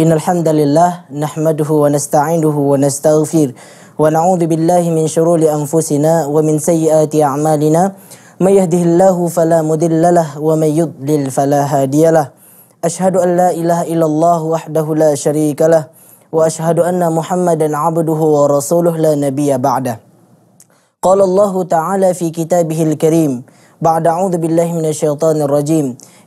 إن الحمد لله نحمده ونستعينه ونستغفر ونعوذ بالله من شرور أنفسنا ومن سيئات أعمالنا من يهده الله فلا مضل له ومن يضلل فلا هادي له أشهد أن لا إله إلا الله وحده لا شريك له وأشهد أن محمدا عبده ورسوله لا نبي بعده قال الله تعالى في كتابه الكريم بعد أعوذ بالله من الشيطان الرجيم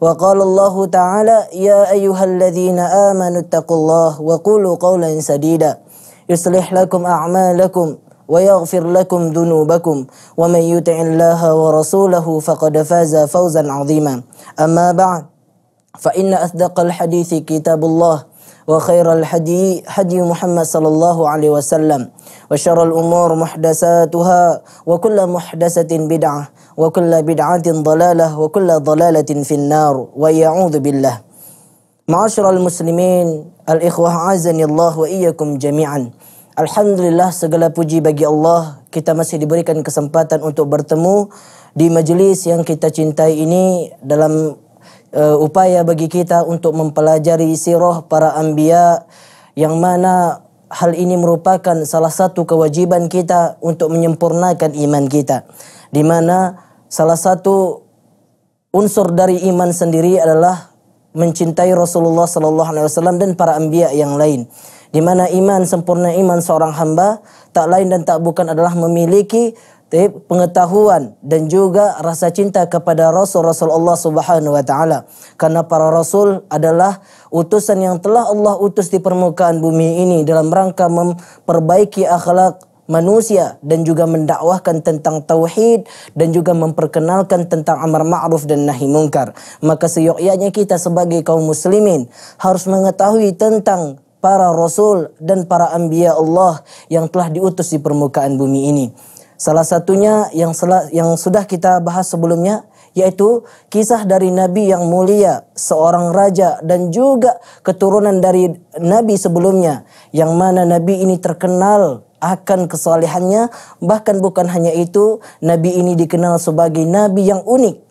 وقال الله تعالى يا أيها الذين آمنوا اتقوا الله وقولوا قولا سديدا يصلح لكم أعمالكم ويغفر لكم ذنوبكم ومن يطع الله ورسوله فقد فاز فوزا عظيما أما بعد فإن أصدق الحديث كتاب الله وخير الحدي حدي محمد صلى الله عليه وسلم وشر الأمور محدثاتها وكل محدثة بدعة وكل بدعة ضلالة وكل ضلالة في النار ويعوذ بالله al المسلمين الإخوة Allah الله iyakum جميعا Alhamdulillah segala puji bagi Allah kita masih diberikan kesempatan untuk bertemu di majelis yang kita cintai ini dalam uh, upaya bagi kita untuk mempelajari sirah para anbiya yang mana hal ini merupakan salah satu kewajiban kita untuk menyempurnakan iman kita di mana salah satu unsur dari iman sendiri adalah mencintai Rasulullah Sallallahu Alaihi Wasallam dan para anbiya yang lain. Di mana iman sempurna iman seorang hamba tak lain dan tak bukan adalah memiliki eh, pengetahuan dan juga rasa cinta kepada Rasul Rasulullah Subhanahu wa taala karena para rasul adalah utusan yang telah Allah utus di permukaan bumi ini dalam rangka memperbaiki akhlak manusia dan juga mendakwahkan tentang tauhid dan juga memperkenalkan tentang amar ma'ruf dan nahi mungkar. Maka seyogyanya kita sebagai kaum muslimin harus mengetahui tentang para rasul dan para anbiya Allah yang telah diutus di permukaan bumi ini. Salah satunya yang salah yang sudah kita bahas sebelumnya yaitu kisah dari nabi yang mulia, seorang raja dan juga keturunan dari nabi sebelumnya yang mana nabi ini terkenal akan kesalehannya. Bahkan bukan hanya itu, Nabi ini dikenal sebagai Nabi yang unik.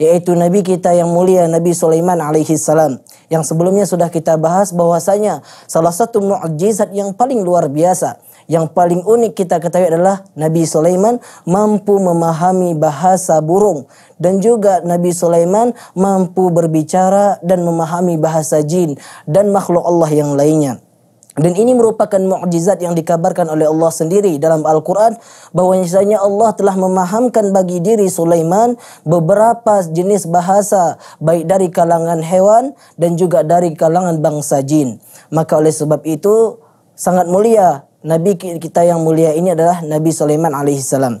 Yaitu Nabi kita yang mulia, Nabi Sulaiman alaihi salam. Yang sebelumnya sudah kita bahas bahwasanya salah satu mukjizat yang paling luar biasa. Yang paling unik kita ketahui adalah Nabi Sulaiman mampu memahami bahasa burung. Dan juga Nabi Sulaiman mampu berbicara dan memahami bahasa jin dan makhluk Allah yang lainnya. Dan ini merupakan mukjizat yang dikabarkan oleh Allah sendiri dalam Al-Quran bahwa bahwasanya Allah telah memahamkan bagi diri Sulaiman beberapa jenis bahasa baik dari kalangan hewan dan juga dari kalangan bangsa jin. Maka oleh sebab itu sangat mulia Nabi kita yang mulia ini adalah Nabi Sulaiman alaihissalam.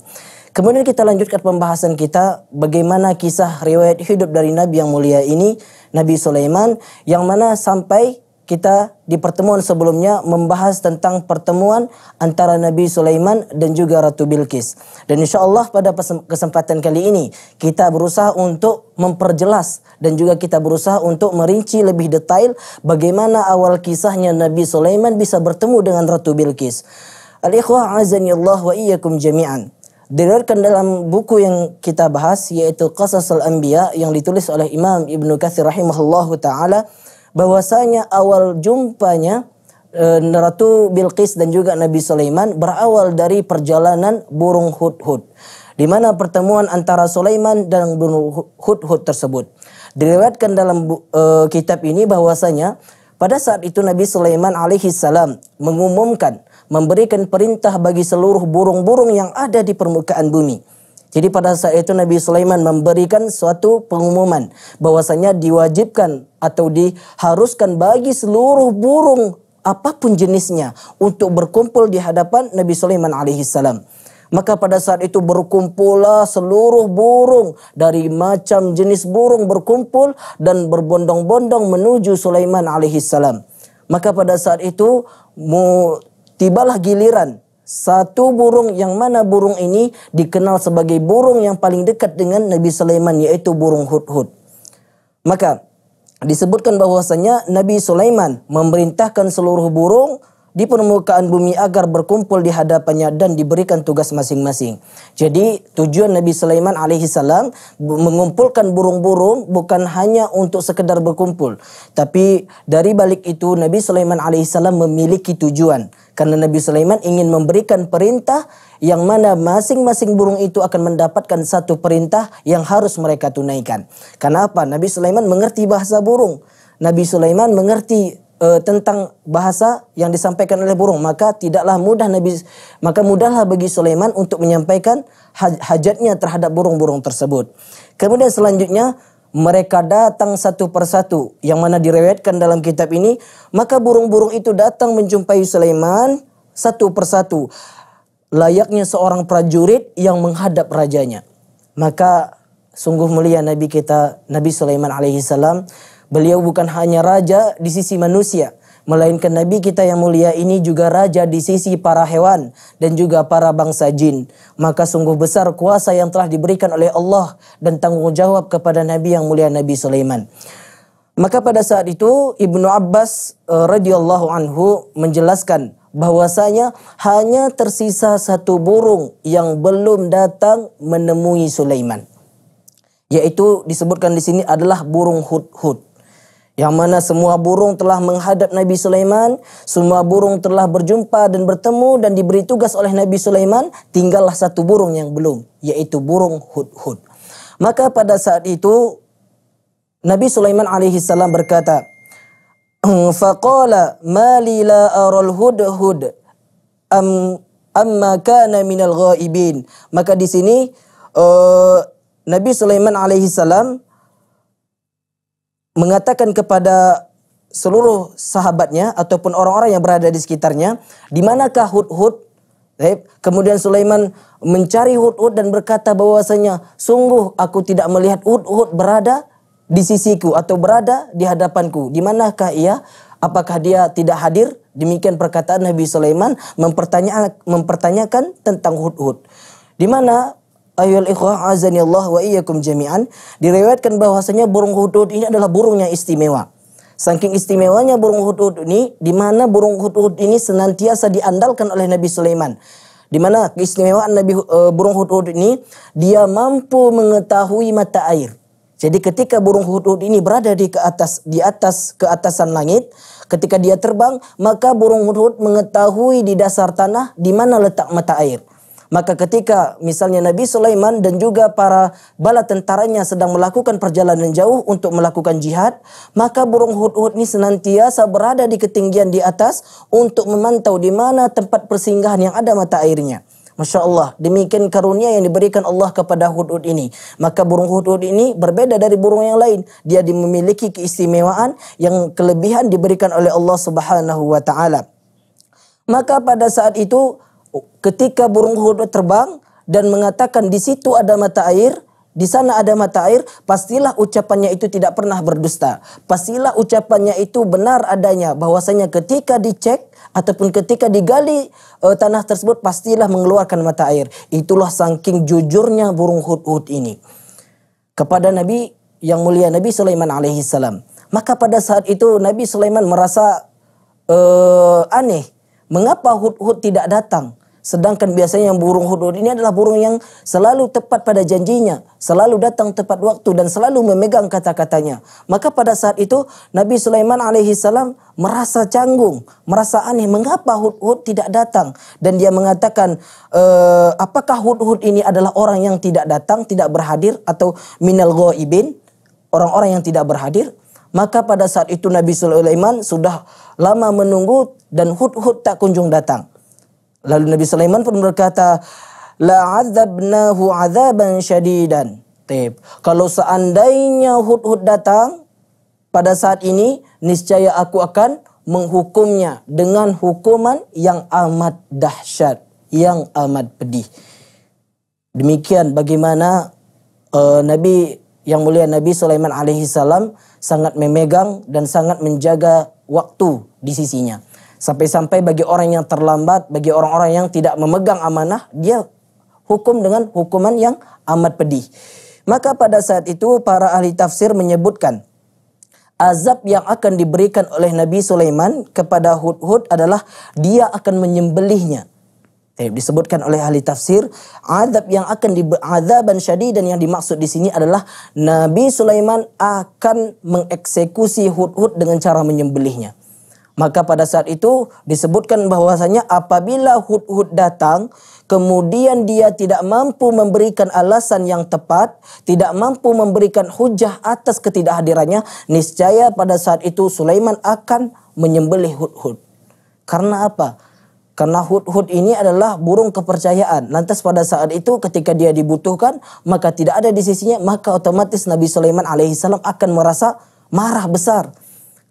Kemudian kita lanjutkan pembahasan kita bagaimana kisah riwayat hidup dari Nabi yang mulia ini Nabi Sulaiman yang mana sampai kita di pertemuan sebelumnya membahas tentang pertemuan antara Nabi Sulaiman dan juga Ratu Bilqis. Dan insya Allah pada kesempatan kali ini kita berusaha untuk memperjelas dan juga kita berusaha untuk merinci lebih detail bagaimana awal kisahnya Nabi Sulaiman bisa bertemu dengan Ratu Bilqis. Al-ikhwah Allah wa iyyakum jami'an. Dilihatkan dalam buku yang kita bahas yaitu Qasas al-Anbiya yang ditulis oleh Imam Ibn Kathir rahimahullahu taala bahwasanya awal jumpanya e, Ratu Bilqis dan juga Nabi Sulaiman berawal dari perjalanan burung hud-hud. di mana pertemuan antara Sulaiman dan burung hud-hud tersebut. Diriwayatkan dalam e, kitab ini bahwasanya pada saat itu Nabi Sulaiman alaihi salam mengumumkan memberikan perintah bagi seluruh burung-burung yang ada di permukaan bumi jadi pada saat itu Nabi Sulaiman memberikan suatu pengumuman bahwasanya diwajibkan atau diharuskan bagi seluruh burung apapun jenisnya untuk berkumpul di hadapan Nabi Sulaiman alaihissalam. Maka pada saat itu berkumpullah seluruh burung dari macam jenis burung berkumpul dan berbondong-bondong menuju Sulaiman alaihissalam. Maka pada saat itu mu, tibalah giliran satu burung yang mana burung ini dikenal sebagai burung yang paling dekat dengan Nabi Sulaiman yaitu burung hud-hud. Maka disebutkan bahwasanya Nabi Sulaiman memerintahkan seluruh burung di permukaan bumi agar berkumpul di hadapannya dan diberikan tugas masing-masing. Jadi tujuan Nabi Sulaiman alaihi salam mengumpulkan burung-burung bukan hanya untuk sekedar berkumpul, tapi dari balik itu Nabi Sulaiman alaihi salam memiliki tujuan karena Nabi Sulaiman ingin memberikan perintah yang mana masing-masing burung itu akan mendapatkan satu perintah yang harus mereka tunaikan. Kenapa? Nabi Sulaiman mengerti bahasa burung. Nabi Sulaiman mengerti uh, tentang bahasa yang disampaikan oleh burung maka tidaklah mudah Nabi maka mudahlah bagi Sulaiman untuk menyampaikan hajatnya terhadap burung-burung tersebut. Kemudian selanjutnya mereka datang satu persatu yang mana direwetkan dalam kitab ini maka burung-burung itu datang menjumpai Sulaiman satu persatu layaknya seorang prajurit yang menghadap rajanya. Maka sungguh mulia Nabi kita Nabi Sulaiman alaihi salam Beliau bukan hanya raja di sisi manusia, melainkan Nabi kita yang mulia ini juga raja di sisi para hewan dan juga para bangsa jin. Maka sungguh besar kuasa yang telah diberikan oleh Allah dan tanggung jawab kepada Nabi yang mulia Nabi Sulaiman. Maka pada saat itu Ibnu Abbas uh, radhiyallahu anhu menjelaskan bahwasanya hanya tersisa satu burung yang belum datang menemui Sulaiman. Yaitu disebutkan di sini adalah burung hud-hud yang mana semua burung telah menghadap Nabi Sulaiman, semua burung telah berjumpa dan bertemu dan diberi tugas oleh Nabi Sulaiman, tinggallah satu burung yang belum, yaitu burung Hud-Hud. Maka pada saat itu Nabi Sulaiman alaihi salam berkata, "Faqala ma li la aral am amma kana minal ghaibin." Maka di sini uh, Nabi Sulaiman alaihi salam mengatakan kepada seluruh sahabatnya ataupun orang-orang yang berada di sekitarnya, di manakah Hud-Hud? Eh, kemudian Sulaiman mencari Hud-Hud dan berkata bahwasanya, sungguh aku tidak melihat Hud-Hud berada di sisiku atau berada di hadapanku. Di manakah ia? Apakah dia tidak hadir? Demikian perkataan Nabi Sulaiman mempertanyakan, tentang Hud-Hud. Di mana Ayol ikhwah azani Allah wa iyyakum jami'an. Diriwayatkan bahwasanya burung hudud ini adalah burung yang istimewa. Saking istimewanya burung hudud ini, di mana burung hudud ini senantiasa diandalkan oleh Nabi Sulaiman. Di mana keistimewaan Nabi e, burung hudud ini, dia mampu mengetahui mata air. Jadi ketika burung hudhud ini berada di ke atas di atas keatasan langit, ketika dia terbang, maka burung hudhud mengetahui di dasar tanah di mana letak mata air. Maka ketika misalnya Nabi Sulaiman dan juga para bala tentaranya sedang melakukan perjalanan jauh untuk melakukan jihad, maka burung hudhud ini senantiasa berada di ketinggian di atas untuk memantau di mana tempat persinggahan yang ada mata airnya. Masya Allah, demikian karunia yang diberikan Allah kepada hudhud ini. Maka burung hudhud ini berbeda dari burung yang lain. Dia memiliki keistimewaan yang kelebihan diberikan oleh Allah Subhanahu wa taala. Maka pada saat itu ketika burung hudud terbang dan mengatakan di situ ada mata air, di sana ada mata air, pastilah ucapannya itu tidak pernah berdusta. Pastilah ucapannya itu benar adanya bahwasanya ketika dicek ataupun ketika digali e, tanah tersebut pastilah mengeluarkan mata air. Itulah saking jujurnya burung hudud ini kepada Nabi yang mulia Nabi Sulaiman alaihi salam. Maka pada saat itu Nabi Sulaiman merasa e, aneh, mengapa hudhud tidak datang? Sedangkan biasanya yang burung hudud ini adalah burung yang selalu tepat pada janjinya, selalu datang tepat waktu dan selalu memegang kata-katanya. Maka pada saat itu Nabi Sulaiman alaihi salam merasa canggung, merasa aneh mengapa hudhud tidak datang dan dia mengatakan e, apakah hudhud ini adalah orang yang tidak datang, tidak berhadir atau minal ghaibin, orang-orang yang tidak berhadir? Maka pada saat itu Nabi Sulaiman sudah lama menunggu dan hudhud tak kunjung datang. Lalu Nabi Sulaiman pun berkata, La azabnahu azaban syadidan. Tip. Kalau seandainya Hud-Hud datang pada saat ini, niscaya aku akan menghukumnya dengan hukuman yang amat dahsyat, yang amat pedih. Demikian bagaimana uh, Nabi yang mulia Nabi Sulaiman alaihi salam sangat memegang dan sangat menjaga waktu di sisinya. Sampai-sampai bagi orang yang terlambat, bagi orang-orang yang tidak memegang amanah, dia hukum dengan hukuman yang amat pedih. Maka pada saat itu para ahli tafsir menyebutkan azab yang akan diberikan oleh Nabi Sulaiman kepada Hud-Hud adalah dia akan menyembelihnya. Eh, disebutkan oleh ahli tafsir azab yang akan di azaban dan yang dimaksud di sini adalah Nabi Sulaiman akan mengeksekusi Hud-Hud dengan cara menyembelihnya. Maka pada saat itu disebutkan bahwasanya apabila Hud-Hud datang, kemudian dia tidak mampu memberikan alasan yang tepat, tidak mampu memberikan hujah atas ketidakhadirannya, niscaya pada saat itu Sulaiman akan menyembelih Hud-Hud. Karena apa? Karena hud-hud ini adalah burung kepercayaan. Lantas pada saat itu ketika dia dibutuhkan, maka tidak ada di sisinya, maka otomatis Nabi Sulaiman alaihissalam akan merasa marah besar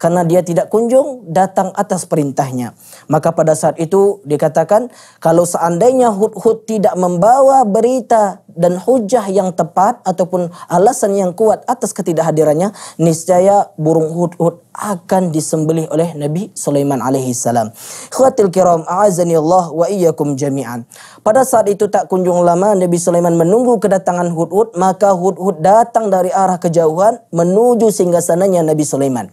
karena dia tidak kunjung datang atas perintahnya. Maka pada saat itu dikatakan kalau seandainya Hud-Hud tidak membawa berita dan hujah yang tepat ataupun alasan yang kuat atas ketidakhadirannya, niscaya burung Hud-Hud akan disembelih oleh Nabi Sulaiman alaihi salam. Khatil kiram a'azani Allah wa iyyakum jami'an. Pada saat itu tak kunjung lama Nabi Sulaiman menunggu kedatangan Hud-Hud, maka Hud-Hud datang dari arah kejauhan menuju sehingga Nabi Sulaiman.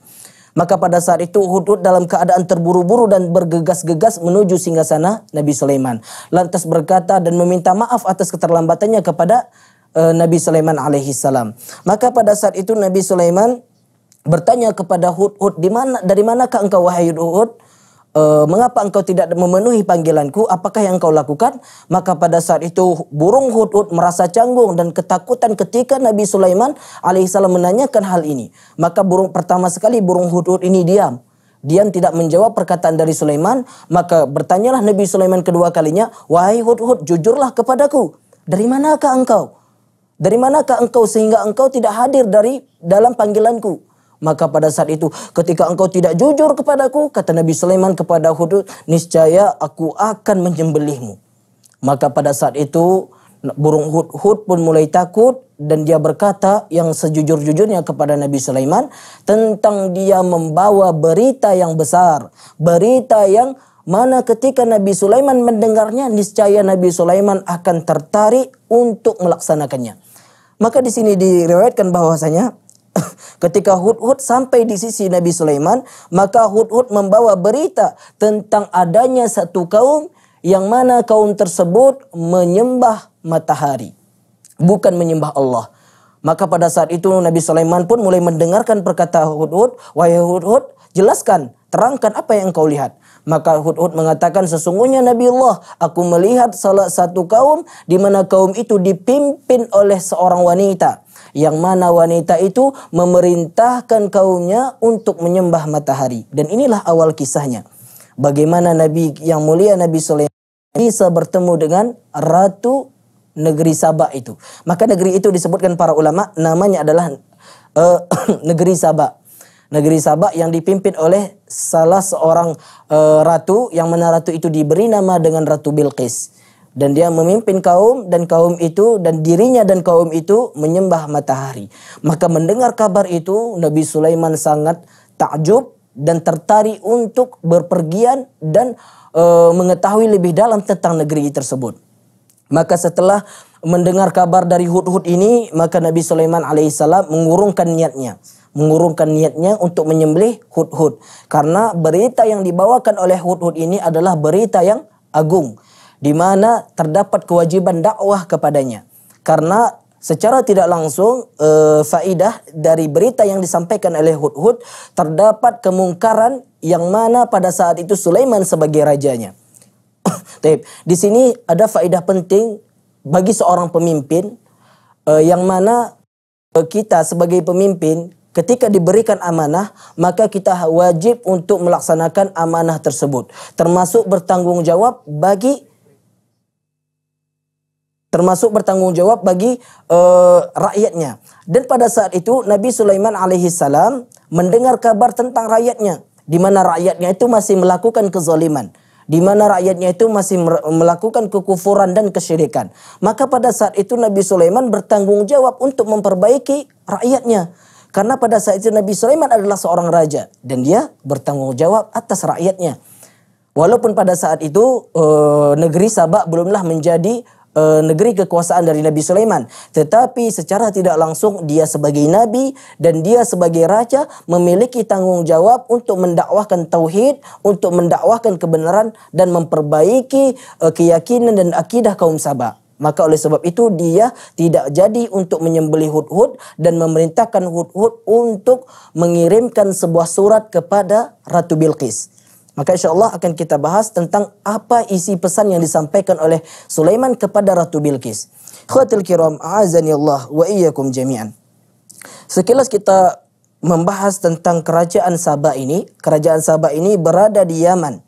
Maka pada saat itu Hudud dalam keadaan terburu-buru dan bergegas-gegas menuju singgasana Nabi Sulaiman. Lantas berkata dan meminta maaf atas keterlambatannya kepada uh, Nabi Sulaiman alaihi salam. Maka pada saat itu Nabi Sulaiman bertanya kepada Hudud "Di mana dari manakah engkau wahai Hudud e, mengapa engkau tidak memenuhi panggilanku? Apakah yang engkau lakukan? Maka pada saat itu burung hudhud merasa canggung dan ketakutan ketika Nabi Sulaiman alaihissalam menanyakan hal ini. Maka burung pertama sekali burung hudhud ini diam. Diam tidak menjawab perkataan dari Sulaiman, maka bertanyalah Nabi Sulaiman kedua kalinya, "Wahai Hudhud, jujurlah kepadaku, dari manakah engkau? Dari manakah engkau sehingga engkau tidak hadir dari dalam panggilanku?" Maka pada saat itu ketika engkau tidak jujur kepadaku, kata Nabi Sulaiman kepada Hud, niscaya aku akan menyembelihmu. Maka pada saat itu burung Hud, Hud pun mulai takut dan dia berkata yang sejujur-jujurnya kepada Nabi Sulaiman tentang dia membawa berita yang besar, berita yang mana ketika Nabi Sulaiman mendengarnya niscaya Nabi Sulaiman akan tertarik untuk melaksanakannya. Maka di sini diriwayatkan bahwasanya Ketika Hud-Hud sampai di sisi Nabi Sulaiman, maka Hud-Hud membawa berita tentang adanya satu kaum yang mana kaum tersebut menyembah matahari, bukan menyembah Allah. Maka pada saat itu Nabi Sulaiman pun mulai mendengarkan perkataan Hud-Hud, "Wahai Hud-Hud, jelaskan, terangkan apa yang kau lihat." Maka Hud-Hud mengatakan, "Sesungguhnya Nabi Allah, aku melihat salah satu kaum di mana kaum itu dipimpin oleh seorang wanita." yang mana wanita itu memerintahkan kaumnya untuk menyembah matahari. Dan inilah awal kisahnya. Bagaimana Nabi yang mulia Nabi Soleh bisa bertemu dengan ratu negeri Sabak itu. Maka negeri itu disebutkan para ulama namanya adalah uh, negeri Sabak Negeri Sabak yang dipimpin oleh salah seorang uh, ratu yang mana ratu itu diberi nama dengan Ratu Bilqis dan dia memimpin kaum dan kaum itu dan dirinya dan kaum itu menyembah matahari. Maka mendengar kabar itu Nabi Sulaiman sangat takjub dan tertarik untuk berpergian dan e, mengetahui lebih dalam tentang negeri tersebut. Maka setelah mendengar kabar dari Hud-Hud ini, maka Nabi Sulaiman alaihissalam mengurungkan niatnya mengurungkan niatnya untuk menyembelih Hud-Hud karena berita yang dibawakan oleh Hud-Hud ini adalah berita yang agung di mana terdapat kewajiban dakwah kepadanya. Karena secara tidak langsung e, eh, faidah dari berita yang disampaikan oleh Hud Hud terdapat kemungkaran yang mana pada saat itu Sulaiman sebagai rajanya. Di sini ada faidah penting bagi seorang pemimpin e, yang mana e, kita sebagai pemimpin Ketika diberikan amanah, maka kita wajib untuk melaksanakan amanah tersebut, termasuk bertanggung jawab bagi termasuk bertanggung jawab bagi uh, rakyatnya. Dan pada saat itu Nabi Sulaiman alaihi salam mendengar kabar tentang rakyatnya di mana rakyatnya itu masih melakukan kezaliman, di mana rakyatnya itu masih melakukan kekufuran dan kesyirikan. Maka pada saat itu Nabi Sulaiman bertanggung jawab untuk memperbaiki rakyatnya. Karena pada saat itu Nabi Sulaiman adalah seorang raja dan dia bertanggung jawab atas rakyatnya. Walaupun pada saat itu e, negeri Sabak belumlah menjadi e, negeri kekuasaan dari Nabi Sulaiman. Tetapi secara tidak langsung dia sebagai nabi dan dia sebagai raja memiliki tanggung jawab untuk mendakwahkan tauhid, untuk mendakwahkan kebenaran dan memperbaiki e, keyakinan dan akidah kaum Sabah. Maka oleh sebab itu dia tidak jadi untuk menyembeli Hud-Hud dan memerintahkan Hud-Hud untuk mengirimkan sebuah surat kepada Ratu Bilqis. Maka insya Allah akan kita bahas tentang apa isi pesan yang disampaikan oleh Sulaiman kepada Ratu Bilqis. Khawatil kiram, a'azani Allah wa iyyakum jami'an. Sekilas kita membahas tentang kerajaan Sabah ini. Kerajaan Sabah ini berada di Yaman.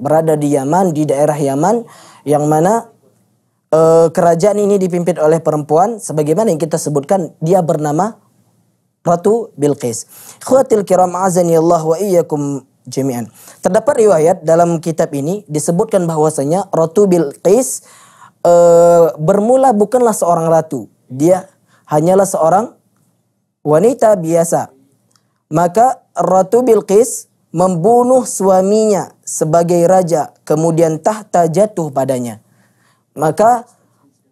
Berada di Yaman, di daerah Yaman. Yang mana e, kerajaan ini dipimpin oleh perempuan. Sebagaimana yang kita sebutkan, dia bernama Ratu Bilqis. Khawatil kiram a'azani Allah wa iyyakum jami'an. Terdapat riwayat dalam kitab ini disebutkan bahwasanya Ratu Bilqis e, bermula bukanlah seorang ratu. Dia hanyalah seorang wanita biasa. Maka Ratu Bilqis membunuh suaminya sebagai raja, kemudian tahta jatuh padanya. Maka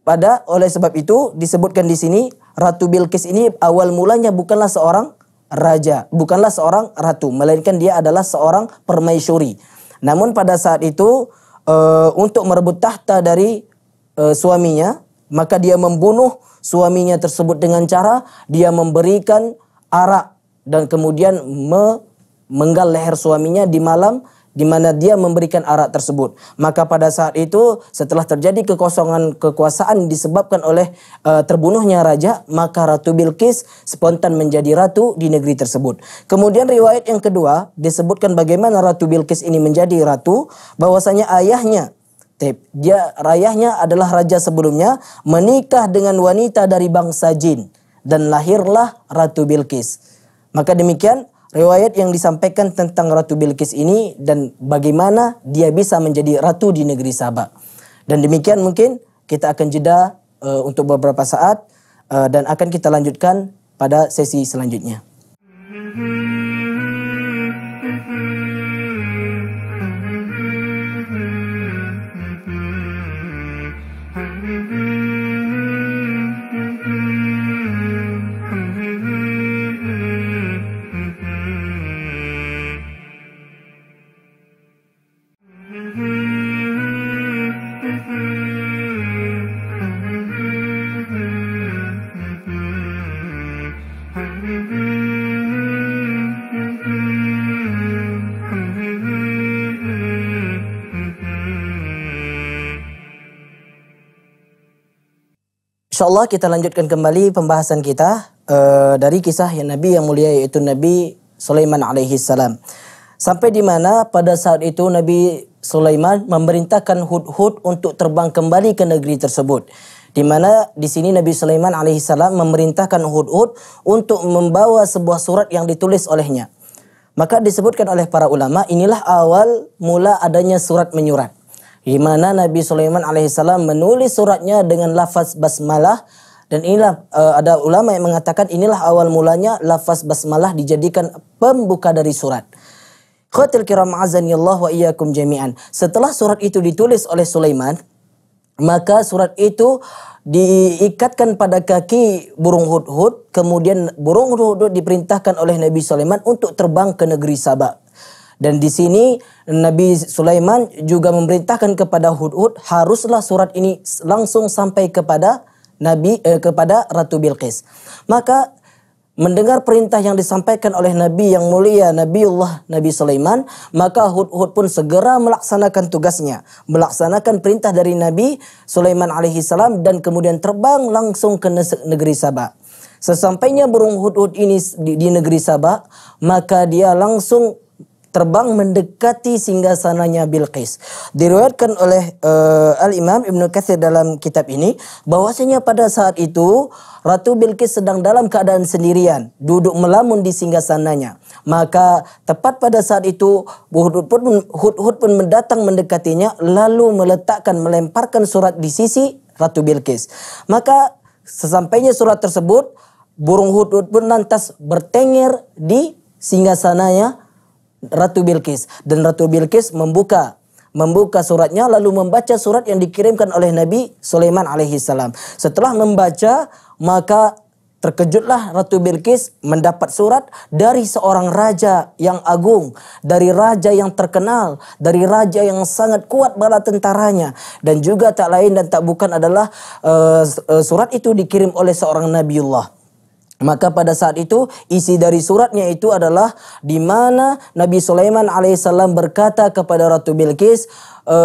pada oleh sebab itu disebutkan di sini Ratu Bilqis ini awal mulanya bukanlah seorang raja, bukanlah seorang ratu, melainkan dia adalah seorang permaisuri. Namun pada saat itu e, untuk merebut tahta dari e, suaminya, maka dia membunuh suaminya tersebut dengan cara dia memberikan arak dan kemudian me, menggal leher suaminya di malam di mana dia memberikan arak tersebut. Maka pada saat itu setelah terjadi kekosongan kekuasaan disebabkan oleh uh, terbunuhnya raja, maka Ratu Bilqis spontan menjadi ratu di negeri tersebut. Kemudian riwayat yang kedua disebutkan bagaimana Ratu Bilqis ini menjadi ratu, bahwasanya ayahnya dia rayahnya adalah raja sebelumnya menikah dengan wanita dari bangsa jin dan lahirlah Ratu Bilqis. Maka demikian riwayat yang disampaikan tentang Ratu Bilqis ini dan bagaimana dia bisa menjadi ratu di negeri Sabah. Dan demikian mungkin kita akan jeda uh, untuk beberapa saat uh, dan akan kita lanjutkan pada sesi selanjutnya. Mm-hmm. Insya Allah kita lanjutkan kembali pembahasan kita uh, dari kisah yang Nabi yang mulia yaitu Nabi Sulaiman alaihi salam. Sampai di mana pada saat itu Nabi Sulaiman memerintahkan Hud-Hud untuk terbang kembali ke negeri tersebut. Di mana di sini Nabi Sulaiman alaihi salam memerintahkan Hud-Hud untuk membawa sebuah surat yang ditulis olehnya. Maka disebutkan oleh para ulama inilah awal mula adanya surat menyurat di mana Nabi Sulaiman alaihissalam menulis suratnya dengan lafaz basmalah dan inilah uh, ada ulama yang mengatakan inilah awal mulanya lafaz basmalah dijadikan pembuka dari surat. Khatil kiram azanillah wa iyyakum jami'an. Setelah surat itu ditulis oleh Sulaiman, maka surat itu diikatkan pada kaki burung hudhud, kemudian burung hudhud diperintahkan oleh Nabi Sulaiman untuk terbang ke negeri Sabak. Dan di sini Nabi Sulaiman juga memerintahkan kepada Hud-Hud haruslah surat ini langsung sampai kepada Nabi eh, kepada Ratu Bilqis. Maka mendengar perintah yang disampaikan oleh Nabi yang mulia Nabiullah Nabi Sulaiman, maka Hud-Hud pun segera melaksanakan tugasnya, melaksanakan perintah dari Nabi Sulaiman alaihi salam dan kemudian terbang langsung ke negeri Sabah. Sesampainya burung Hud-Hud ini di, di negeri Sabah, maka dia langsung terbang mendekati singgasananya Bilqis. Diriwayatkan oleh uh, Al-Imam Ibnu Katsir dalam kitab ini bahwasanya pada saat itu Ratu Bilqis sedang dalam keadaan sendirian, duduk melamun di singgasananya. Maka tepat pada saat itu Hudhud pun, hud pun mendatang mendekatinya lalu meletakkan melemparkan surat di sisi Ratu Bilqis. Maka sesampainya surat tersebut burung hudhud pun lantas bertengger di singgasananya Ratu Bilqis dan Ratu Bilqis membuka membuka suratnya lalu membaca surat yang dikirimkan oleh Nabi Sulaiman alaihi salam. Setelah membaca maka terkejutlah Ratu Bilqis mendapat surat dari seorang raja yang agung, dari raja yang terkenal, dari raja yang sangat kuat bala tentaranya dan juga tak lain dan tak bukan adalah uh, surat itu dikirim oleh seorang nabiullah maka pada saat itu isi dari suratnya itu adalah di mana Nabi Sulaiman alaihissalam berkata kepada Ratu Bilqis e,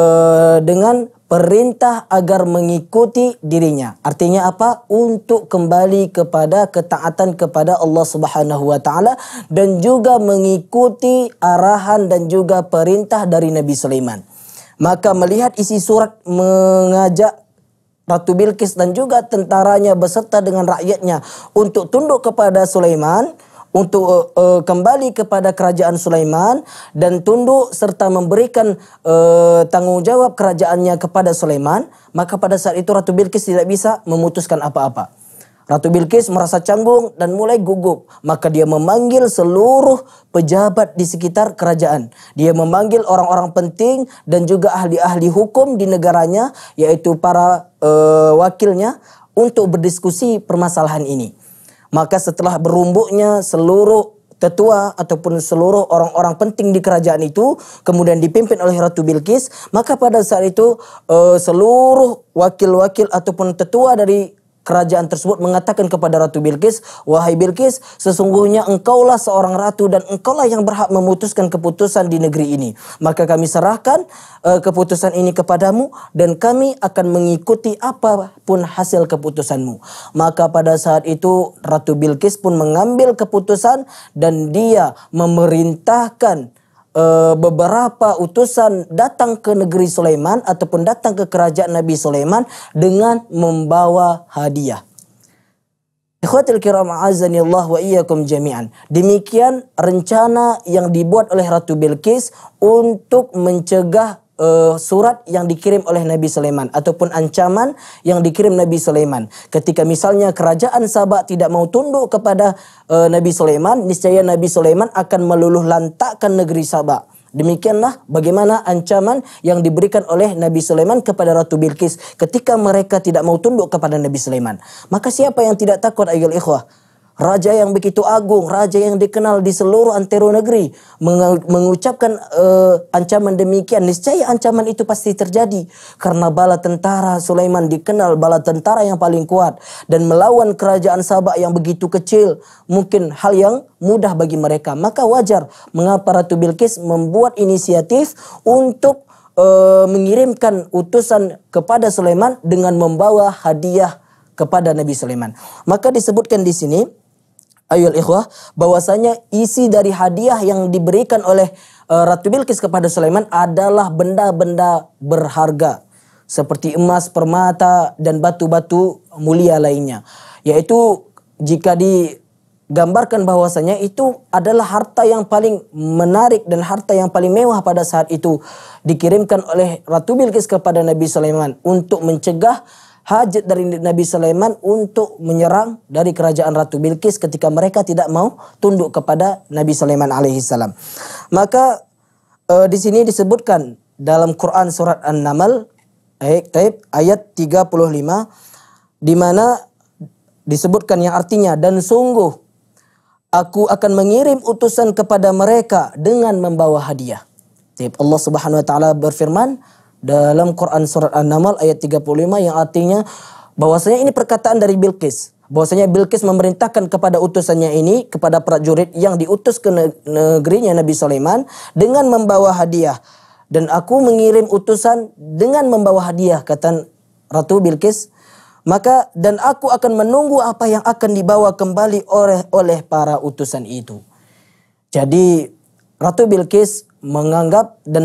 dengan perintah agar mengikuti dirinya. Artinya apa? Untuk kembali kepada ketaatan kepada Allah Subhanahu wa taala dan juga mengikuti arahan dan juga perintah dari Nabi Sulaiman. Maka melihat isi surat mengajak Ratu Bilqis dan juga tentaranya beserta dengan rakyatnya untuk tunduk kepada Sulaiman untuk uh, kembali kepada kerajaan Sulaiman dan tunduk serta memberikan uh, eh, jawab kerajaannya kepada Sulaiman maka pada saat itu Ratu Bilqis tidak bisa memutuskan apa-apa Ratu Bilqis merasa canggung dan mulai gugup. Maka dia memanggil seluruh pejabat di sekitar kerajaan. Dia memanggil orang-orang penting dan juga ahli-ahli hukum di negaranya, yaitu para uh, wakilnya, untuk berdiskusi permasalahan ini. Maka setelah berumbuknya seluruh tetua ataupun seluruh orang-orang penting di kerajaan itu kemudian dipimpin oleh Ratu Bilqis maka pada saat itu uh, seluruh wakil-wakil ataupun tetua dari kerajaan tersebut mengatakan kepada Ratu Bilqis, "Wahai Bilqis, sesungguhnya engkaulah seorang ratu dan engkaulah yang berhak memutuskan keputusan di negeri ini. Maka kami serahkan uh, keputusan ini kepadamu dan kami akan mengikuti apapun hasil keputusanmu." Maka pada saat itu Ratu Bilqis pun mengambil keputusan dan dia memerintahkan Eh, beberapa utusan datang ke negeri Sulaiman ataupun datang ke kerajaan Nabi Sulaiman dengan membawa hadiah. Ikhwatil kiram azanillah wa iyyakum jami'an. Demikian rencana yang dibuat oleh Ratu Bilqis untuk mencegah uh, surat yang dikirim oleh Nabi Sulaiman ataupun ancaman yang dikirim Nabi Sulaiman. Ketika misalnya kerajaan Sabak tidak mau tunduk kepada uh, Nabi Sulaiman, niscaya Nabi Sulaiman akan meluluh lantakkan negeri Sabak. Demikianlah bagaimana ancaman yang diberikan oleh Nabi Sulaiman kepada Ratu Bilqis ketika mereka tidak mau tunduk kepada Nabi Sulaiman. Maka siapa yang tidak takut ayol ikhwah? Raja yang begitu agung, raja yang dikenal di seluruh antero negeri mengucapkan uh, ancaman demikian. Niscaya ancaman itu pasti terjadi karena bala tentara Sulaiman dikenal bala tentara yang paling kuat dan melawan kerajaan Sabak yang begitu kecil mungkin hal yang mudah bagi mereka. Maka wajar mengapa Ratu Bilqis membuat inisiatif untuk uh, mengirimkan utusan kepada Sulaiman dengan membawa hadiah kepada Nabi Sulaiman. Maka disebutkan di sini ayol ikhwah bahwasanya isi dari hadiah yang diberikan oleh eh, Ratu Bilqis kepada Sulaiman adalah benda-benda berharga seperti emas, permata dan batu-batu mulia lainnya. Yaitu jika digambarkan bahwasanya itu adalah harta yang paling menarik dan harta yang paling mewah pada saat itu dikirimkan oleh Ratu Bilqis kepada Nabi Sulaiman untuk mencegah hajat dari Nabi Sulaiman untuk menyerang dari kerajaan Ratu Bilqis ketika mereka tidak mau tunduk kepada Nabi Sulaiman alaihissalam. Maka e, di sini disebutkan dalam Quran surat An-Naml ayat 35 di mana disebutkan yang artinya dan sungguh aku akan mengirim utusan kepada mereka dengan membawa hadiah. Allah Subhanahu wa taala berfirman, dalam Quran surat An-Naml ayat 35 yang artinya bahwasanya ini perkataan dari Bilqis bahwasanya Bilqis memerintahkan kepada utusannya ini kepada prajurit yang diutus ke negerinya Nabi Sulaiman dengan membawa hadiah dan aku mengirim utusan dengan membawa hadiah kata Ratu Bilqis maka dan aku akan menunggu apa yang akan dibawa kembali oleh oleh para utusan itu jadi Ratu Bilqis menganggap dan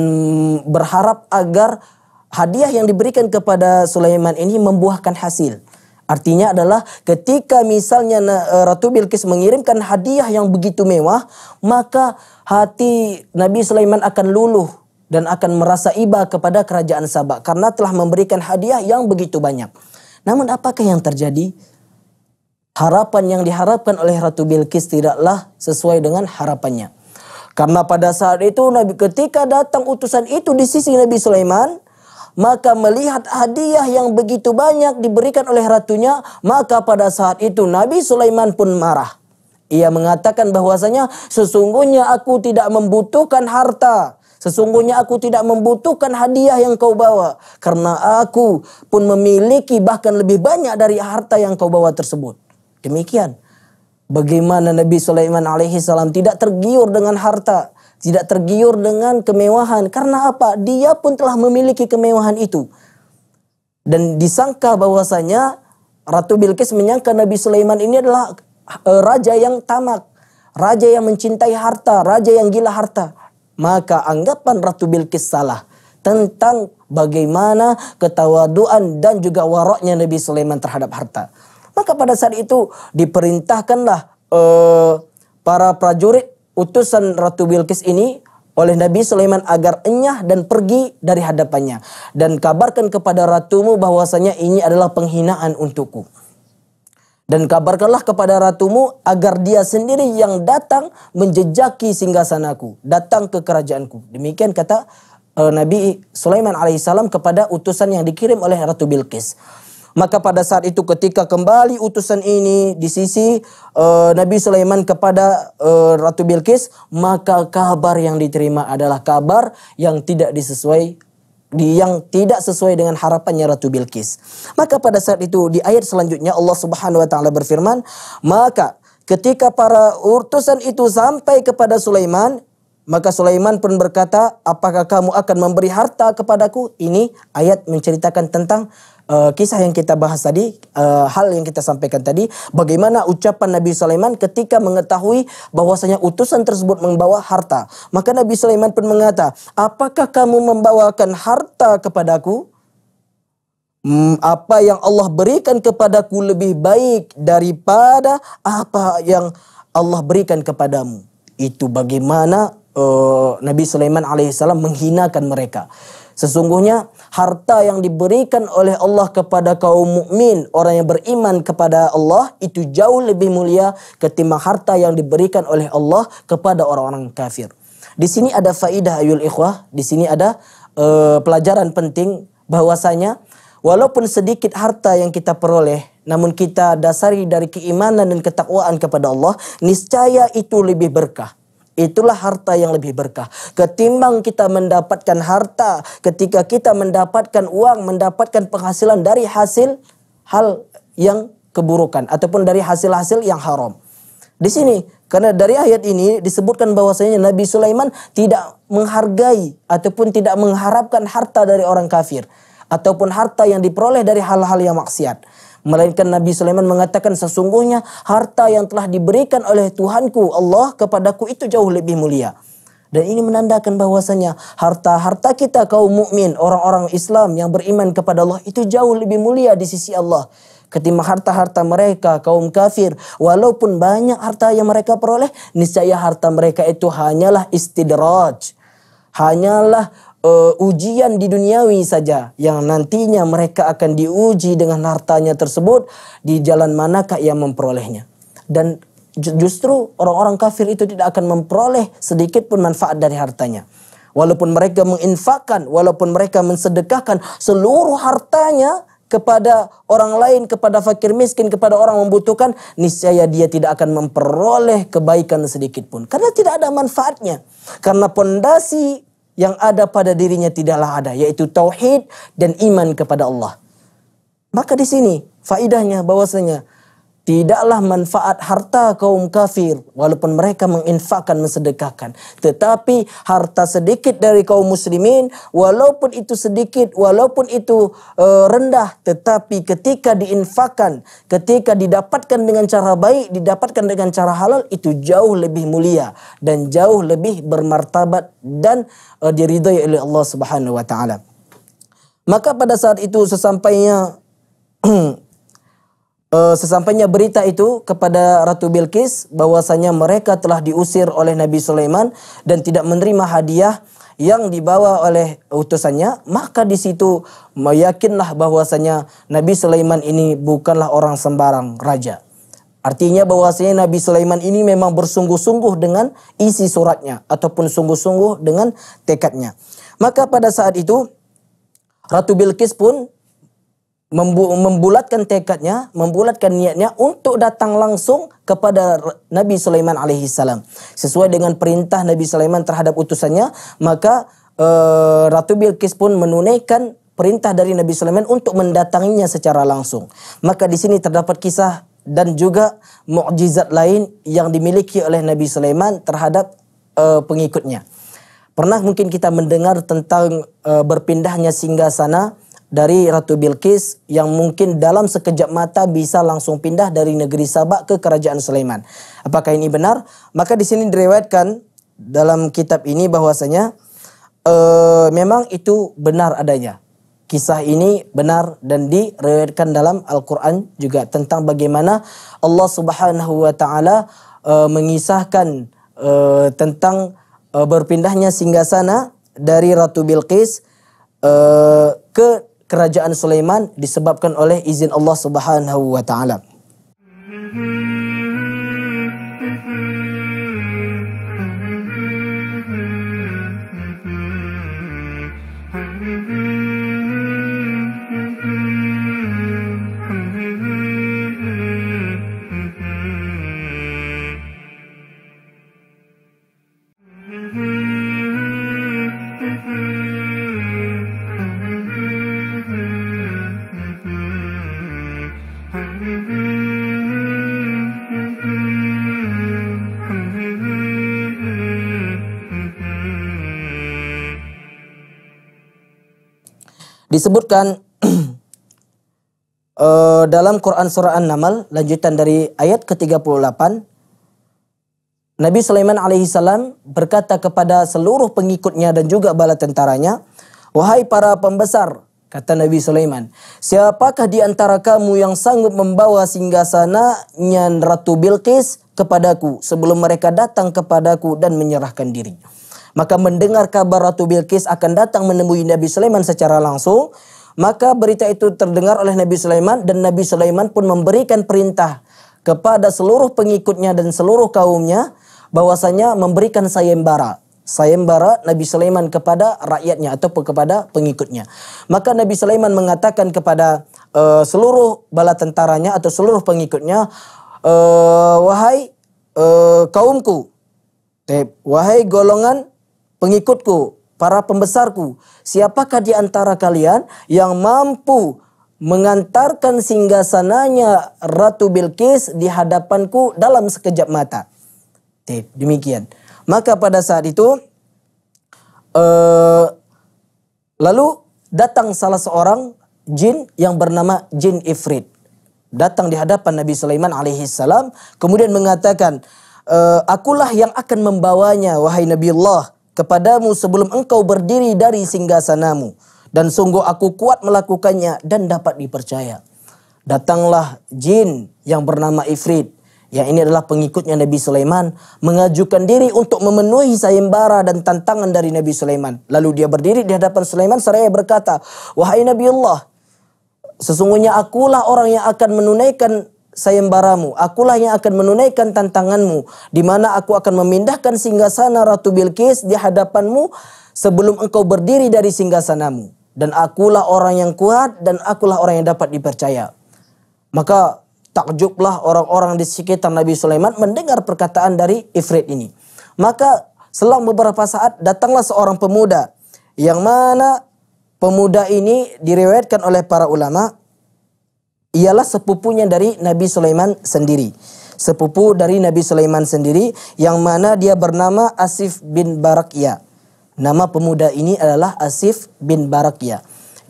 berharap agar hadiah yang diberikan kepada Sulaiman ini membuahkan hasil. Artinya adalah ketika misalnya e, Ratu Bilqis mengirimkan hadiah yang begitu mewah, maka hati Nabi Sulaiman akan luluh dan akan merasa iba kepada kerajaan Sabak karena telah memberikan hadiah yang begitu banyak. Namun apakah yang terjadi? Harapan yang diharapkan oleh Ratu Bilqis tidaklah sesuai dengan harapannya. Karena pada saat itu Nabi ketika datang utusan itu di sisi Nabi Sulaiman, maka melihat hadiah yang begitu banyak diberikan oleh ratunya, maka pada saat itu Nabi Sulaiman pun marah. Ia mengatakan bahwasanya sesungguhnya aku tidak membutuhkan harta, Sesungguhnya aku tidak membutuhkan hadiah yang kau bawa. Karena aku pun memiliki bahkan lebih banyak dari harta yang kau bawa tersebut. Demikian. Bagaimana Nabi Sulaiman alaihi salam tidak tergiur dengan harta, tidak tergiur dengan kemewahan. Karena apa? Dia pun telah memiliki kemewahan itu. Dan disangka bahwasanya Ratu Bilqis menyangka Nabi Sulaiman ini adalah e, raja yang tamak, raja yang mencintai harta, raja yang gila harta. Maka anggapan Ratu Bilqis salah tentang bagaimana ketawaduan dan juga waroknya Nabi Sulaiman terhadap harta. Maka pada saat itu diperintahkanlah uh, para prajurit utusan Ratu Bilqis ini oleh Nabi Sulaiman agar enyah dan pergi dari hadapannya dan kabarkan kepada ratumu bahwasanya ini adalah penghinaan untukku. Dan kabarkanlah kepada ratumu agar dia sendiri yang datang menjejaki singgasanaku, datang ke kerajaanku. Demikian kata eh, Nabi Sulaiman alaihissalam kepada utusan yang dikirim oleh Ratu Bilqis. Maka pada saat itu ketika kembali utusan ini di sisi uh, Nabi Sulaiman kepada uh, Ratu Bilqis, maka kabar yang diterima adalah kabar yang tidak disesuai di yang tidak sesuai dengan harapannya Ratu Bilqis. Maka pada saat itu di ayat selanjutnya Allah Subhanahu wa taala berfirman, maka ketika para utusan itu sampai kepada Sulaiman, maka Sulaiman pun berkata, "Apakah kamu akan memberi harta kepadaku?" Ini ayat menceritakan tentang uh, kisah yang kita bahas tadi, uh, hal yang kita sampaikan tadi, bagaimana ucapan Nabi Sulaiman ketika mengetahui bahwasanya utusan tersebut membawa harta. Maka Nabi Sulaiman pun mengata, "Apakah kamu membawakan harta kepadaku?" Hmm, apa yang Allah berikan kepadaku lebih baik daripada apa yang Allah berikan kepadamu. Itu bagaimana uh, Nabi Sulaiman alaihissalam menghinakan mereka. Sesungguhnya harta yang diberikan oleh Allah kepada kaum mukmin, orang yang beriman kepada Allah itu jauh lebih mulia ketimbang harta yang diberikan oleh Allah kepada orang-orang kafir. Di sini ada faidah ayul ikhwah, di sini ada uh, pelajaran penting bahwasanya walaupun sedikit harta yang kita peroleh namun kita dasari dari keimanan dan ketakwaan kepada Allah, niscaya itu lebih berkah. Itulah harta yang lebih berkah. Ketimbang kita mendapatkan harta, ketika kita mendapatkan uang, mendapatkan penghasilan dari hasil hal yang keburukan ataupun dari hasil-hasil yang haram. Di sini karena dari ayat ini disebutkan bahwasanya Nabi Sulaiman tidak menghargai ataupun tidak mengharapkan harta dari orang kafir ataupun harta yang diperoleh dari hal-hal yang maksiat. Melainkan Nabi Sulaiman mengatakan sesungguhnya harta yang telah diberikan oleh Tuhanku Allah kepadaku itu jauh lebih mulia. Dan ini menandakan bahwasanya harta-harta kita kaum mukmin, orang-orang Islam yang beriman kepada Allah itu jauh lebih mulia di sisi Allah ketimbang harta-harta mereka kaum kafir walaupun banyak harta yang mereka peroleh niscaya harta mereka itu hanyalah istidraj hanyalah uh, ujian di duniawi saja yang nantinya mereka akan diuji dengan hartanya tersebut di jalan manakah ia memperolehnya dan justru orang-orang kafir itu tidak akan memperoleh sedikit pun manfaat dari hartanya walaupun mereka menginfakkan walaupun mereka mensedekahkan seluruh hartanya kepada orang lain, kepada fakir miskin, kepada orang membutuhkan, niscaya dia tidak akan memperoleh kebaikan sedikit pun. Karena tidak ada manfaatnya. Karena pondasi yang ada pada dirinya tidaklah ada, yaitu tauhid dan iman kepada Allah. Maka di sini faidahnya bahwasanya Tidaklah manfaat harta kaum kafir walaupun mereka menginfakkan mensedekahkan. Tetapi harta sedikit dari kaum muslimin walaupun itu sedikit, walaupun itu uh, rendah tetapi ketika diinfakkan, ketika didapatkan dengan cara baik, didapatkan dengan cara halal itu jauh lebih mulia dan jauh lebih bermartabat dan uh, diridhai oleh Allah Subhanahu wa taala. Maka pada saat itu sesampainya uh, sesampainya berita itu kepada Ratu Bilqis bahwasanya mereka telah diusir oleh Nabi Sulaiman dan tidak menerima hadiah yang dibawa oleh utusannya, maka di situ yakinlah bahwasanya Nabi Sulaiman ini bukanlah orang sembarang raja. Artinya bahwasanya Nabi Sulaiman ini memang bersungguh-sungguh dengan isi suratnya ataupun sungguh-sungguh dengan tekadnya. Maka pada saat itu Ratu Bilqis pun membu membulatkan tekadnya, membulatkan niatnya untuk datang langsung kepada Nabi Sulaiman alaihissalam Sesuai dengan perintah Nabi Sulaiman terhadap utusannya, maka uh, Ratu Bilqis pun menunaikan perintah dari Nabi Sulaiman untuk mendatanginya secara langsung. Maka di sini terdapat kisah dan juga mukjizat lain yang dimiliki oleh Nabi Sulaiman terhadap uh, pengikutnya. Pernah mungkin kita mendengar tentang uh, berpindahnya singgah sana dari Ratu Bilqis yang mungkin dalam sekejap mata bisa langsung pindah dari negeri Sabak ke kerajaan Sulaiman. Apakah ini benar? Maka di sini direwetkan dalam kitab ini bahwasanya uh, memang itu benar adanya. Kisah ini benar dan direwetkan dalam Al-Qur'an juga tentang bagaimana Allah Subhanahu wa taala uh, mengisahkan uh, tentang berpindahnya singgasana dari Ratu Bilqis ke kerajaan Sulaiman disebabkan oleh izin Allah Subhanahu wa taala. disebutkan uh, dalam Quran surah An-Naml lanjutan dari ayat ke-38 Nabi Sulaiman alaihissalam berkata kepada seluruh pengikutnya dan juga bala tentaranya, Wahai para pembesar, kata Nabi Sulaiman, siapakah di antara kamu yang sanggup membawa singgasana nyan Ratu Bilqis kepadaku sebelum mereka datang kepadaku dan menyerahkan dirinya? Maka mendengar kabar Ratu Bilqis akan datang menemui Nabi Sulaiman secara langsung. Maka berita itu terdengar oleh Nabi Sulaiman dan Nabi Sulaiman pun memberikan perintah kepada seluruh pengikutnya dan seluruh kaumnya bahwasanya memberikan sayembara sayembara Nabi Sulaiman kepada rakyatnya atau kepada pengikutnya. Maka Nabi Sulaiman mengatakan kepada uh, seluruh bala tentaranya atau seluruh pengikutnya, uh, wahai uh, kaumku, wahai golongan pengikutku, para pembesarku, siapakah di antara kalian yang mampu mengantarkan singgasananya Ratu Bilqis di hadapanku dalam sekejap mata? demikian. Maka pada saat itu uh, lalu datang salah seorang jin yang bernama jin Ifrit. Datang di hadapan Nabi Sulaiman alaihi salam kemudian mengatakan, e, "Akulah yang akan membawanya wahai Nabi Allah." kepadamu sebelum engkau berdiri dari singgasanamu dan sungguh aku kuat melakukannya dan dapat dipercaya. Datanglah jin yang bernama Ifrit, yang ini adalah pengikutnya Nabi Sulaiman, mengajukan diri untuk memenuhi sayembara dan tantangan dari Nabi Sulaiman. Lalu dia berdiri di hadapan Sulaiman seraya berkata, Wahai Nabi Allah, sesungguhnya akulah orang yang akan menunaikan sayembaramu. Akulah yang akan menunaikan tantanganmu. Di mana aku akan memindahkan singgasana Ratu Bilqis di hadapanmu sebelum engkau berdiri dari singgasanamu. Dan akulah orang yang kuat dan akulah orang yang dapat dipercaya. Maka takjublah orang-orang di sekitar Nabi Sulaiman mendengar perkataan dari Ifrit ini. Maka selang beberapa saat datanglah seorang pemuda yang mana pemuda ini direwetkan oleh para ulama ialah sepupunya dari Nabi Sulaiman sendiri. Sepupu dari Nabi Sulaiman sendiri yang mana dia bernama Asif bin Barakya. Nama pemuda ini adalah Asif bin Barakya.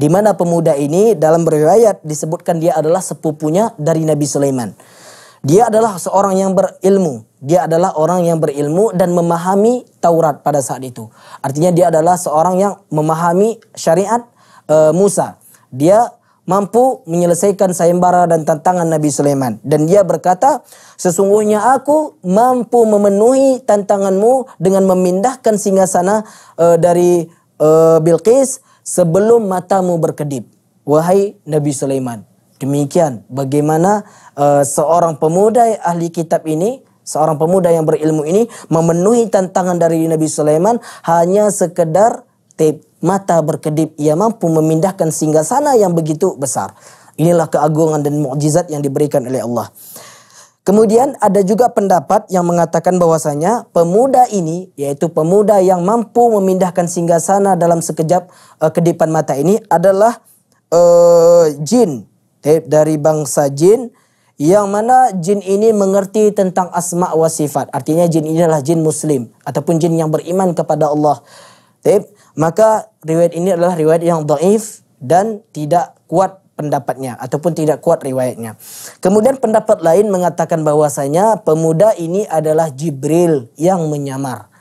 Di mana pemuda ini dalam riwayat disebutkan dia adalah sepupunya dari Nabi Sulaiman. Dia adalah seorang yang berilmu. Dia adalah orang yang berilmu dan memahami Taurat pada saat itu. Artinya dia adalah seorang yang memahami syariat e, Musa. Dia mampu menyelesaikan sayembara dan tantangan Nabi Sulaiman. Dan dia berkata, sesungguhnya aku mampu memenuhi tantanganmu dengan memindahkan singgasana uh, dari uh, Bilqis sebelum matamu berkedip. Wahai Nabi Sulaiman. Demikian bagaimana uh, seorang pemuda ahli kitab ini seorang pemuda yang berilmu ini memenuhi tantangan dari Nabi Sulaiman hanya sekedar tertib, mata berkedip, ia mampu memindahkan singgah sana yang begitu besar. Inilah keagungan dan mukjizat yang diberikan oleh Allah. Kemudian ada juga pendapat yang mengatakan bahwasanya pemuda ini yaitu pemuda yang mampu memindahkan singgah sana dalam sekejap uh, kedipan mata ini adalah uh, jin eh, dari bangsa jin yang mana jin ini mengerti tentang asma wa sifat. Artinya jin ini adalah jin muslim ataupun jin yang beriman kepada Allah. Tapi maka riwayat ini adalah riwayat yang dhaif dan tidak kuat pendapatnya ataupun tidak kuat riwayatnya. Kemudian pendapat lain mengatakan bahwasanya pemuda ini adalah Jibril yang menyamar.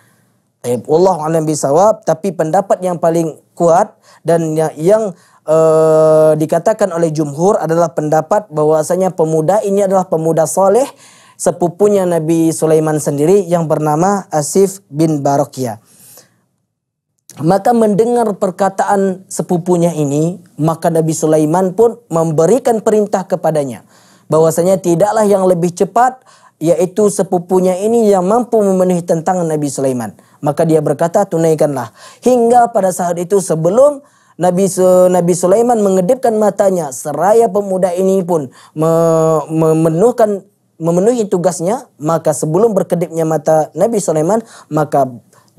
Eh, Allah alam bisawab, tapi pendapat yang paling kuat dan ya, yang, yang eh, e, dikatakan oleh jumhur adalah pendapat bahwasanya pemuda ini adalah pemuda soleh sepupunya Nabi Sulaiman sendiri yang bernama Asif bin Barokiyah. Maka mendengar perkataan sepupunya ini, maka Nabi Sulaiman pun memberikan perintah kepadanya. Bahwasanya tidaklah yang lebih cepat, yaitu sepupunya ini yang mampu memenuhi tentangan Nabi Sulaiman. Maka dia berkata, tunaikanlah. Hingga pada saat itu sebelum Nabi Nabi Sulaiman mengedipkan matanya, seraya pemuda ini pun memenuhkan memenuhi tugasnya, maka sebelum berkedipnya mata Nabi Sulaiman, maka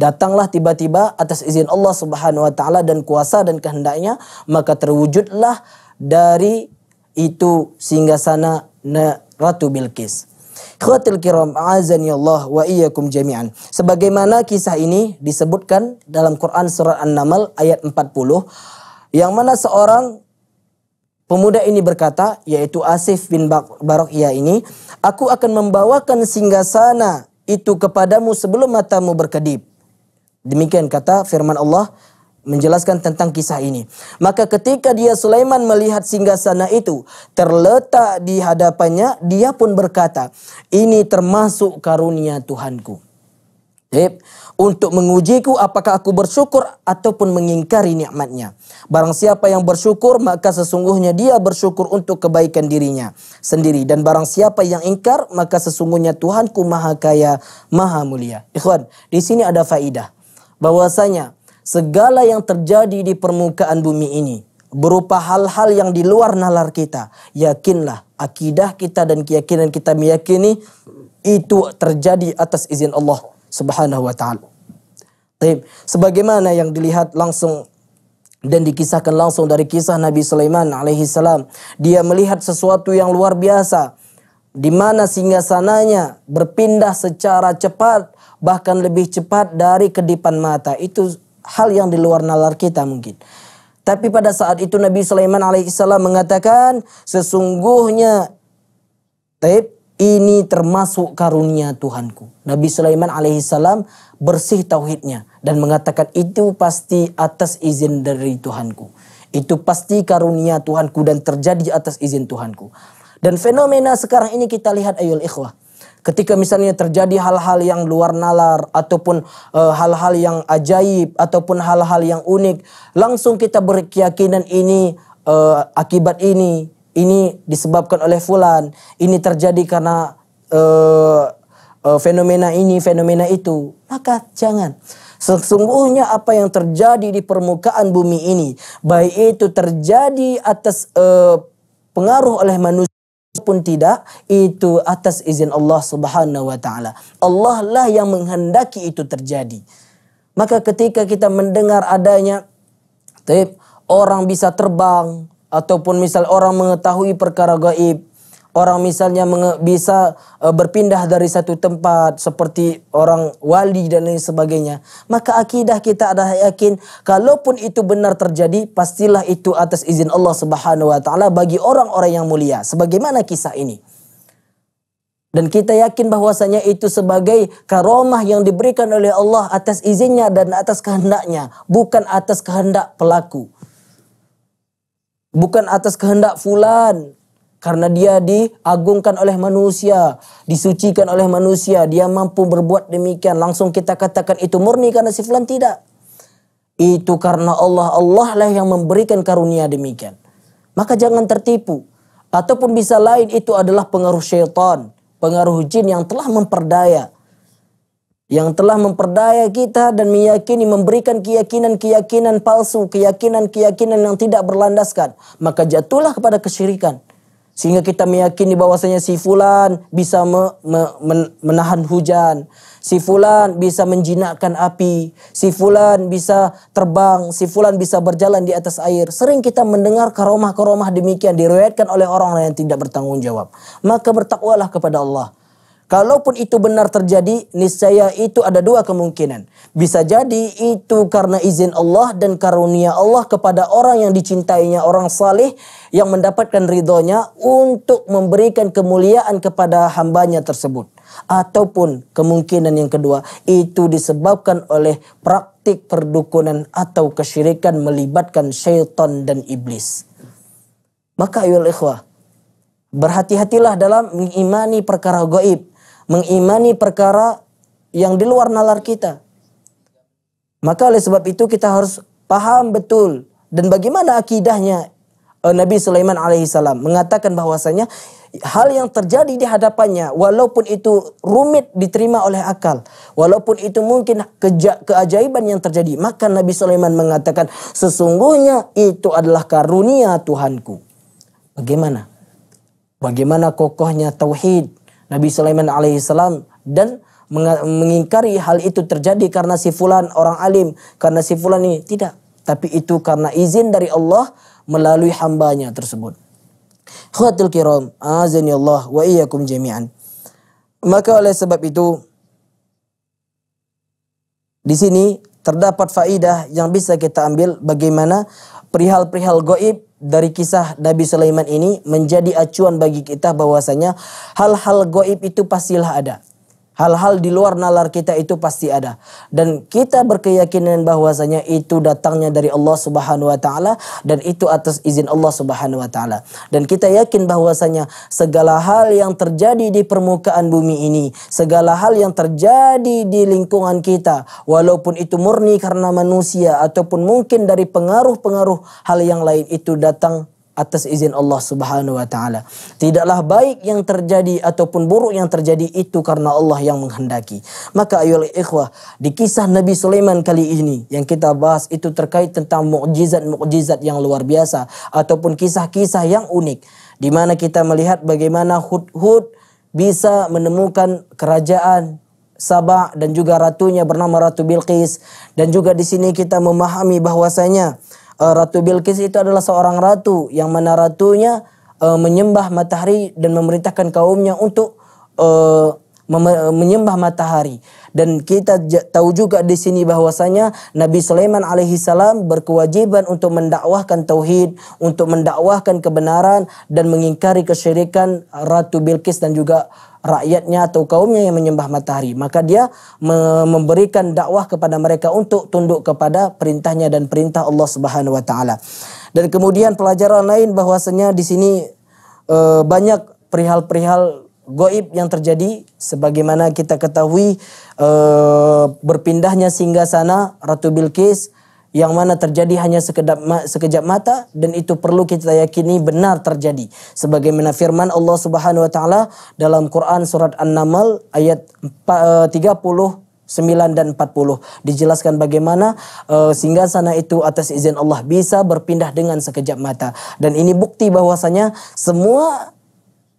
Datanglah tiba-tiba atas izin Allah Subhanahu wa taala dan kuasa dan kehendaknya maka terwujudlah dari itu sehingga sana Ratu Bilqis. Khawatil kiram azani Allah wa iyyakum jami'an. Sebagaimana kisah ini disebutkan dalam Quran surah An-Naml ayat 40 yang mana seorang pemuda ini berkata yaitu Asif bin Barokiyah ini, aku akan membawakan singgasana itu kepadamu sebelum matamu berkedip. Demikian kata firman Allah menjelaskan tentang kisah ini. Maka ketika dia Sulaiman melihat singgasana itu terletak di hadapannya, dia pun berkata, "Ini termasuk karunia Tuhanku." Yep. untuk mengujiku apakah aku bersyukur ataupun mengingkari nikmatnya. Barang siapa yang bersyukur maka sesungguhnya dia bersyukur untuk kebaikan dirinya sendiri. Dan barang siapa yang ingkar maka sesungguhnya Tuhanku maha kaya, maha mulia. Ikhwan, di sini ada faidah bahwasanya segala yang terjadi di permukaan bumi ini berupa hal-hal yang di luar nalar kita. Yakinlah akidah kita dan keyakinan kita meyakini itu terjadi atas izin Allah Subhanahu wa taala. Sebagaimana yang dilihat langsung dan dikisahkan langsung dari kisah Nabi Sulaiman alaihi salam, dia melihat sesuatu yang luar biasa di mana singgasananya berpindah secara cepat bahkan lebih cepat dari kedipan mata itu hal yang di luar nalar kita mungkin tapi pada saat itu Nabi Sulaiman alaihissalam mengatakan sesungguhnya taib ini termasuk karunia Tuhanku. Nabi Sulaiman alaihissalam bersih tauhidnya dan mengatakan itu pasti atas izin dari Tuhanku. Itu pasti karunia Tuhanku dan terjadi atas izin Tuhanku. Dan fenomena sekarang ini kita lihat ayol ikhwah. Ketika misalnya terjadi hal-hal yang luar nalar ataupun eh, hal-hal uh, yang ajaib ataupun hal-hal yang unik, langsung kita berkeyakinan ini uh, akibat ini, ini disebabkan oleh fulan, ini terjadi karena uh, uh, fenomena ini, fenomena itu. Maka jangan. Sesungguhnya apa yang terjadi di permukaan bumi ini, baik itu terjadi atas uh, pengaruh oleh manusia pun tidak itu atas izin Allah Subhanahu wa taala. Allah lah yang menghendaki itu terjadi. Maka ketika kita mendengar adanya tip orang bisa terbang ataupun misal orang mengetahui perkara gaib orang misalnya bisa e, berpindah dari satu tempat seperti orang wali dan lain sebagainya maka akidah kita adalah yakin kalaupun itu benar terjadi pastilah itu atas izin Allah Subhanahu wa taala bagi orang-orang yang mulia sebagaimana kisah ini dan kita yakin bahwasanya itu sebagai karomah yang diberikan oleh Allah atas izinnya dan atas kehendaknya, bukan atas kehendak pelaku. Bukan atas kehendak fulan, karena dia diagungkan oleh manusia, disucikan oleh manusia, dia mampu berbuat demikian. Langsung kita katakan itu murni karena si fulan tidak. Itu karena Allah, Allah lah yang memberikan karunia demikian. Maka jangan tertipu. Ataupun bisa lain itu adalah pengaruh syaitan, pengaruh jin yang telah memperdaya. Yang telah memperdaya kita dan meyakini memberikan keyakinan-keyakinan palsu, keyakinan-keyakinan yang tidak berlandaskan. Maka jatuhlah kepada kesyirikan sehingga kita meyakini bahwasanya si fulan bisa me, me, men, menahan hujan, si fulan bisa menjinakkan api, si fulan bisa terbang, si fulan bisa berjalan di atas air. Sering kita mendengar karomah-karomah demikian diriwayatkan oleh orang yang tidak bertanggung jawab. Maka bertakwalah kepada Allah. Kalaupun itu benar terjadi, niscaya itu ada dua kemungkinan. Bisa jadi itu karena izin Allah dan karunia Allah kepada orang yang dicintainya, orang salih yang mendapatkan ridhonya untuk memberikan kemuliaan kepada hambanya tersebut. Ataupun kemungkinan yang kedua, itu disebabkan oleh praktik perdukunan atau kesyirikan melibatkan syaitan dan iblis. Maka ayol ikhwah, berhati-hatilah dalam mengimani perkara gaib mengimani perkara yang di luar nalar kita. Maka oleh sebab itu kita harus paham betul dan bagaimana akidahnya eh, Nabi Sulaiman alaihissalam mengatakan bahwasanya hal yang terjadi di hadapannya walaupun itu rumit diterima oleh akal walaupun itu mungkin keja keajaiban yang terjadi maka Nabi Sulaiman mengatakan sesungguhnya itu adalah karunia Tuhanku bagaimana bagaimana kokohnya tauhid Nabi Sulaiman alaihissalam dan mengingkari hal itu terjadi karena si fulan orang alim, karena si fulan ini tidak, tapi itu karena izin dari Allah melalui hambanya tersebut. Khatul kiram, azani Allah wa iyyakum jami'an. Maka oleh sebab itu di sini terdapat faidah yang bisa kita ambil bagaimana perihal-perihal goib dari kisah Nabi Sulaiman ini menjadi acuan bagi kita bahwasanya hal-hal goib itu pastilah ada. Hal-hal di luar nalar kita itu pasti ada. Dan kita berkeyakinan bahwasanya itu datangnya dari Allah Subhanahu wa taala dan itu atas izin Allah Subhanahu wa taala. Dan kita yakin bahwasanya segala hal yang terjadi di permukaan bumi ini, segala hal yang terjadi di lingkungan kita, walaupun itu murni karena manusia ataupun mungkin dari pengaruh-pengaruh hal yang lain itu datang atas izin Allah Subhanahu wa taala. Tidaklah baik yang terjadi ataupun buruk yang terjadi itu karena Allah yang menghendaki. Maka ayolah ikhwah, di kisah Nabi Sulaiman kali ini yang kita bahas itu terkait tentang mukjizat-mukjizat yang luar biasa ataupun kisah-kisah yang unik di mana kita melihat bagaimana Hud-Hud bisa menemukan kerajaan Sabah dan juga ratunya bernama Ratu Bilqis dan juga di sini kita memahami bahwasanya Eh, ratu Bilqis itu adalah seorang ratu yang mana ratunya uh, menyembah matahari dan memerintahkan kaumnya untuk uh, menyembah matahari. Dan kita tahu juga di sini bahwasanya Nabi Sulaiman alaihi salam berkewajiban untuk mendakwahkan tauhid, untuk mendakwahkan kebenaran dan mengingkari kesyirikan Ratu Bilqis dan juga rakyatnya atau kaumnya yang menyembah matahari maka dia memberikan dakwah kepada mereka untuk tunduk kepada perintahnya dan perintah Allah Subhanahu wa taala. Dan kemudian pelajaran lain bahwasanya di sini e, banyak perihal-perihal goib yang terjadi sebagaimana kita ketahui e, berpindahnya singgah sana Ratu Bilqis yang mana terjadi hanya sekedap ma sekejap mata dan itu perlu kita yakini benar terjadi sebagaimana firman Allah Subhanahu wa taala dalam Quran surat An-Naml ayat 30 9 eh, dan 40 dijelaskan bagaimana uh, eh, singgah sana itu atas izin Allah bisa berpindah dengan sekejap mata dan ini bukti bahwasanya semua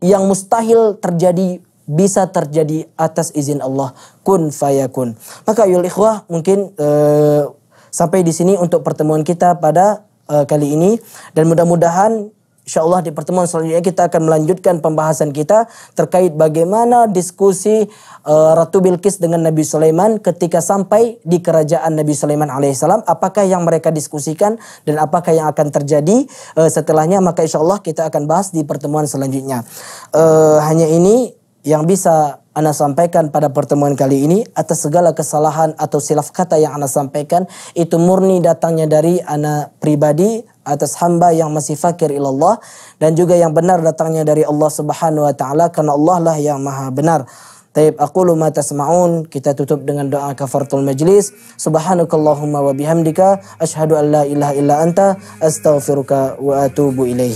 yang mustahil terjadi bisa terjadi atas izin Allah kun fayakun maka yul ikhwah mungkin uh, Sampai di sini untuk pertemuan kita pada uh, kali ini dan mudah-mudahan insyaallah di pertemuan selanjutnya kita akan melanjutkan pembahasan kita terkait bagaimana diskusi uh, Ratu Bilqis dengan Nabi Sulaiman ketika sampai di kerajaan Nabi Sulaiman alaihissalam apakah yang mereka diskusikan dan apakah yang akan terjadi uh, setelahnya maka insyaallah kita akan bahas di pertemuan selanjutnya uh, hanya ini yang bisa anda sampaikan pada pertemuan kali ini atas segala kesalahan atau silaf kata yang Anda sampaikan itu murni datangnya dari Anda pribadi atas hamba yang masih fakir ilallah dan juga yang benar datangnya dari Allah Subhanahu wa taala karena Allah lah yang maha benar. Taib aqulu ma tasma'un. Kita tutup dengan doa kafartul majlis. Subhanakallahumma wa bihamdika ashadu an la ilaha illa anta astaghfiruka wa atubu ilaih.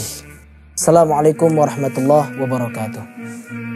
Assalamualaikum warahmatullahi wabarakatuh.